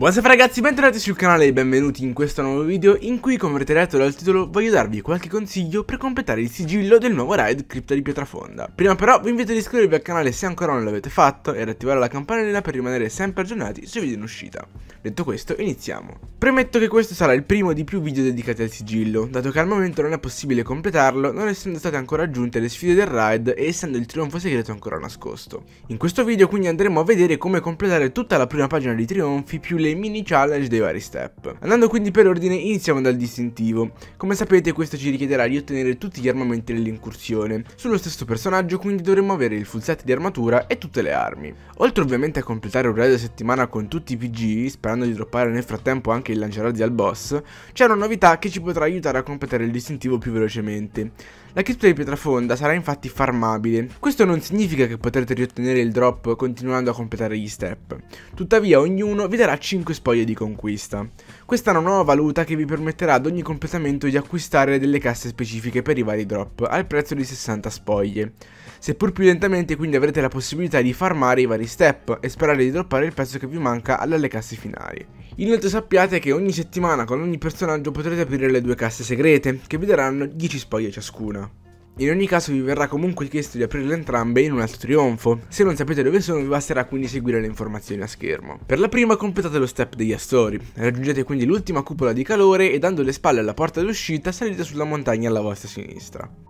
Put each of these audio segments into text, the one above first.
Buonasera ragazzi, bentornati sul canale e benvenuti in questo nuovo video in cui come avrete letto dal titolo voglio darvi qualche consiglio per completare il sigillo del nuovo raid Cripta di Pietrafonda. Prima però vi invito ad iscrivervi al canale se ancora non l'avete fatto e ad attivare la campanellina per rimanere sempre aggiornati sui video in uscita. Detto questo, iniziamo. Premetto che questo sarà il primo di più video dedicati al sigillo, dato che al momento non è possibile completarlo non essendo state ancora aggiunte le sfide del raid e essendo il trionfo segreto ancora nascosto. In questo video quindi andremo a vedere come completare tutta la prima pagina di trionfi più le delle mini challenge dei vari step. Andando quindi per ordine iniziamo dal distintivo. Come sapete questo ci richiederà di ottenere tutti gli armamenti dell'incursione. Sullo stesso personaggio quindi dovremo avere il full set di armatura e tutte le armi. Oltre ovviamente a completare un raid a settimana con tutti i PG, sperando di droppare nel frattempo anche il lanciarazzi al boss, c'è una novità che ci potrà aiutare a completare il distintivo più velocemente. La cripta di pietrafonda sarà infatti farmabile. Questo non significa che potrete riottenere il drop continuando a completare gli step. Tuttavia ognuno vi darà 5 spoglie di conquista. Questa è una nuova valuta che vi permetterà ad ogni completamento di acquistare delle casse specifiche per i vari drop al prezzo di 60 spoglie. Seppur più lentamente quindi avrete la possibilità di farmare i vari step e sperare di droppare il pezzo che vi manca alle casse finali. Inoltre sappiate che ogni settimana con ogni personaggio potrete aprire le due casse segrete che vi daranno 10 spoglie ciascuna. In ogni caso vi verrà comunque chiesto di aprirle entrambe in un altro trionfo. Se non sapete dove sono vi basterà quindi seguire le informazioni a schermo. Per la prima completate lo step degli Astori. Raggiungete quindi l'ultima cupola di calore e dando le spalle alla porta d'uscita salite sulla montagna alla vostra sinistra.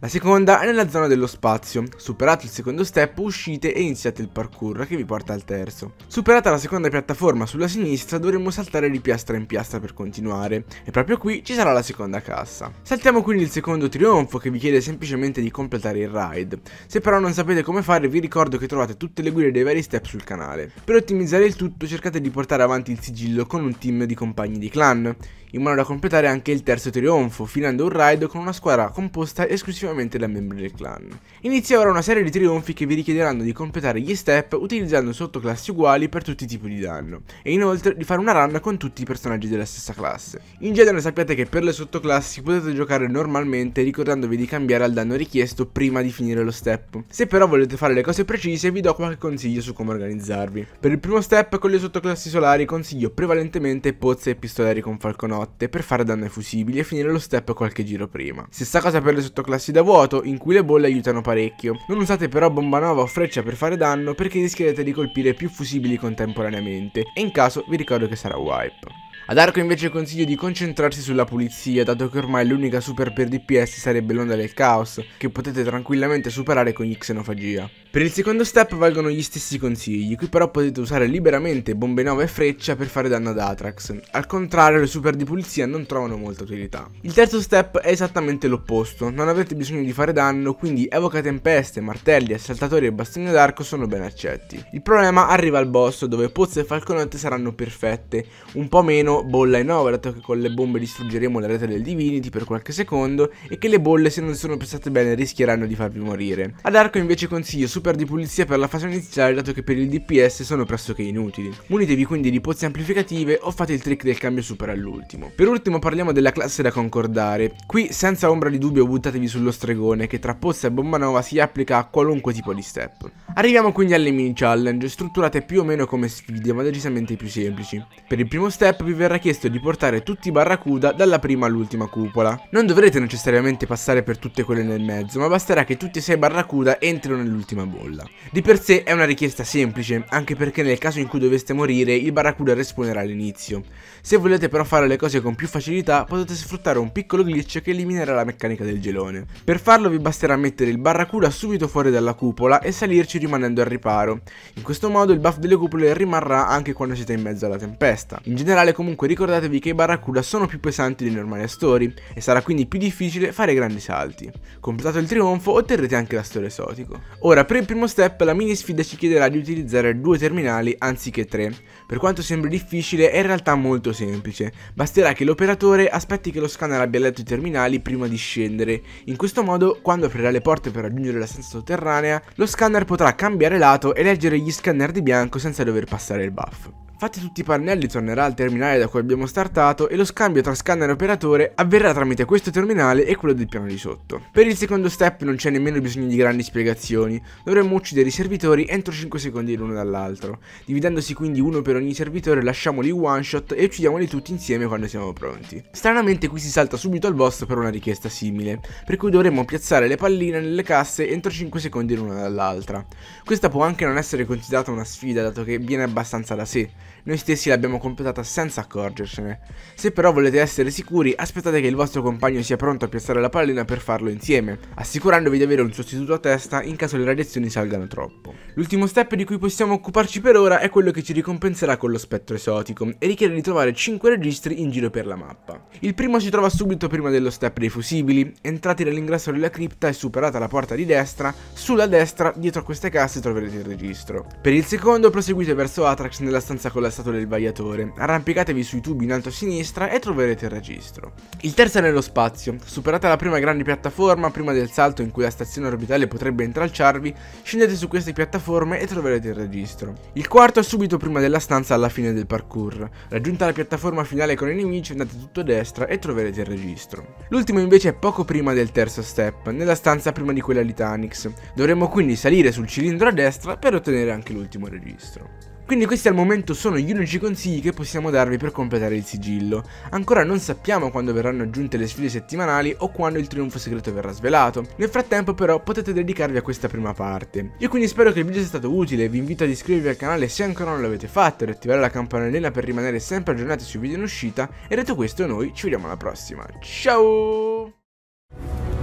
La seconda è nella zona dello spazio. Superato il secondo step uscite e iniziate il parkour che vi porta al terzo. Superata la seconda piattaforma sulla sinistra dovremo saltare di piastra in piastra per continuare e proprio qui ci sarà la seconda cassa. Saltiamo quindi il secondo trionfo che vi chiede semplicemente di completare il ride. Se però non sapete come fare vi ricordo che trovate tutte le guide dei vari step sul canale. Per ottimizzare il tutto cercate di portare avanti il sigillo con un team di compagni di clan, in modo da completare anche il terzo trionfo, finendo un ride con una squadra composta esclusivamente successivamente da membri del clan. Inizia ora una serie di trionfi che vi richiederanno di completare gli step utilizzando sottoclassi uguali per tutti i tipi di danno, e inoltre di fare una run con tutti i personaggi della stessa classe. In genere sappiate che per le sottoclassi potete giocare normalmente ricordandovi di cambiare al danno richiesto prima di finire lo step. Se però volete fare le cose precise vi do qualche consiglio su come organizzarvi. Per il primo step con le sottoclassi solari consiglio prevalentemente pozze e pistoleri con falconotte per fare danno ai fusibili e finire lo step qualche giro prima. Stessa cosa per le sottoclassi da vuoto in cui le bolle aiutano parecchio. Non usate però bomba nuova o freccia per fare danno perché rischierete di colpire più fusibili contemporaneamente e in caso vi ricordo che sarà wipe. Ad Arco invece consiglio di concentrarsi sulla pulizia, dato che ormai l'unica super per DPS sarebbe l'onda del caos, che potete tranquillamente superare con gli xenofagia. Per il secondo step valgono gli stessi consigli, qui però potete usare liberamente bombe 9 e freccia per fare danno ad Atrax, al contrario le super di pulizia non trovano molta utilità. Il terzo step è esattamente l'opposto, non avete bisogno di fare danno, quindi evoca tempeste, martelli, assaltatori e bastoni d'arco sono ben accetti. Il problema arriva al boss, dove pozze e falconotte saranno perfette, un po' meno bolla Mano bolla dato che con le bombe distruggeremo la rete del Divinity per qualche secondo e che le bolle se non sono pressate bene rischieranno di farvi morire. Ad Arco invece consiglio super di pulizia per la fase iniziale dato che per il DPS sono pressoché inutili. Munitevi quindi di pozze amplificative o fate il trick del cambio super all'ultimo. Per ultimo parliamo della classe da concordare. Qui senza ombra di dubbio buttatevi sullo stregone che tra pozza e bomba nova si applica a qualunque tipo di step. Arriviamo quindi alle mini challenge, strutturate più o meno come sfide ma decisamente più semplici. Per il primo step vi verrà verrà chiesto di portare tutti i Barracuda dalla prima all'ultima cupola. Non dovrete necessariamente passare per tutte quelle nel mezzo, ma basterà che tutti e sei Barracuda entrino nell'ultima bolla. Di per sé è una richiesta semplice, anche perché nel caso in cui doveste morire il Barracuda risponderà all'inizio. Se volete però fare le cose con più facilità, potete sfruttare un piccolo glitch che eliminerà la meccanica del gelone. Per farlo vi basterà mettere il Barracuda subito fuori dalla cupola e salirci rimanendo al riparo. In questo modo il buff delle cupole rimarrà anche quando siete in mezzo alla tempesta. In generale comunque comunque ricordatevi che i Barracuda sono più pesanti dei normali Astori e sarà quindi più difficile fare grandi salti. Completato il trionfo otterrete anche l'Astore esotico. Ora per il primo step la mini sfida ci chiederà di utilizzare due terminali anziché tre. Per quanto sembri difficile è in realtà molto semplice, basterà che l'operatore aspetti che lo scanner abbia letto i terminali prima di scendere. In questo modo quando aprirà le porte per raggiungere la stanza sotterranea lo scanner potrà cambiare lato e leggere gli scanner di bianco senza dover passare il buff. Fatti tutti i pannelli tornerà al terminale da cui abbiamo startato e lo scambio tra scanner e operatore avverrà tramite questo terminale e quello del piano di sotto. Per il secondo step non c'è nemmeno bisogno di grandi spiegazioni, dovremmo uccidere i servitori entro 5 secondi l'uno dall'altro. Dividendosi quindi uno per ogni servitore lasciamoli one shot e uccidiamoli tutti insieme quando siamo pronti. Stranamente qui si salta subito al boss per una richiesta simile, per cui dovremmo piazzare le palline nelle casse entro 5 secondi l'una dall'altra. Questa può anche non essere considerata una sfida dato che viene abbastanza da sé, noi stessi l'abbiamo completata senza accorgersene. Se però volete essere sicuri, aspettate che il vostro compagno sia pronto a piazzare la pallina per farlo insieme, assicurandovi di avere un sostituto a testa in caso le radiazioni salgano troppo. L'ultimo step di cui possiamo occuparci per ora è quello che ci ricompenserà con lo spettro esotico e richiede di trovare 5 registri in giro per la mappa. Il primo si trova subito prima dello step dei fusibili, entrati nell'ingresso della cripta e superata la porta di destra, sulla destra dietro a queste casse troverete il registro. Per il secondo proseguite verso Atrax nella stanza con la statua del vagliatore, arrampicatevi sui tubi in alto a sinistra e troverete il registro. Il terzo è nello spazio, superata la prima grande piattaforma, prima del salto in cui la stazione orbitale potrebbe intralciarvi, scendete su queste piattaforme e troverete il registro. Il quarto è subito prima della stanza alla fine del parkour, raggiunta la piattaforma finale con i nemici andate tutto a destra e troverete il registro. L'ultimo invece è poco prima del terzo step, nella stanza prima di quella di Tanix, Dovremmo quindi salire sul cilindro a destra per ottenere anche l'ultimo registro. Quindi questi al momento sono gli unici consigli che possiamo darvi per completare il sigillo. Ancora non sappiamo quando verranno aggiunte le sfide settimanali o quando il trionfo segreto verrà svelato. Nel frattempo però potete dedicarvi a questa prima parte. Io quindi spero che il video sia stato utile, vi invito ad iscrivervi al canale se ancora non l'avete fatto e attivare la campanellina per rimanere sempre aggiornati sui video in uscita e detto questo noi ci vediamo alla prossima. Ciao!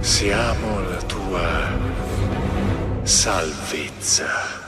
Siamo la tua salvezza.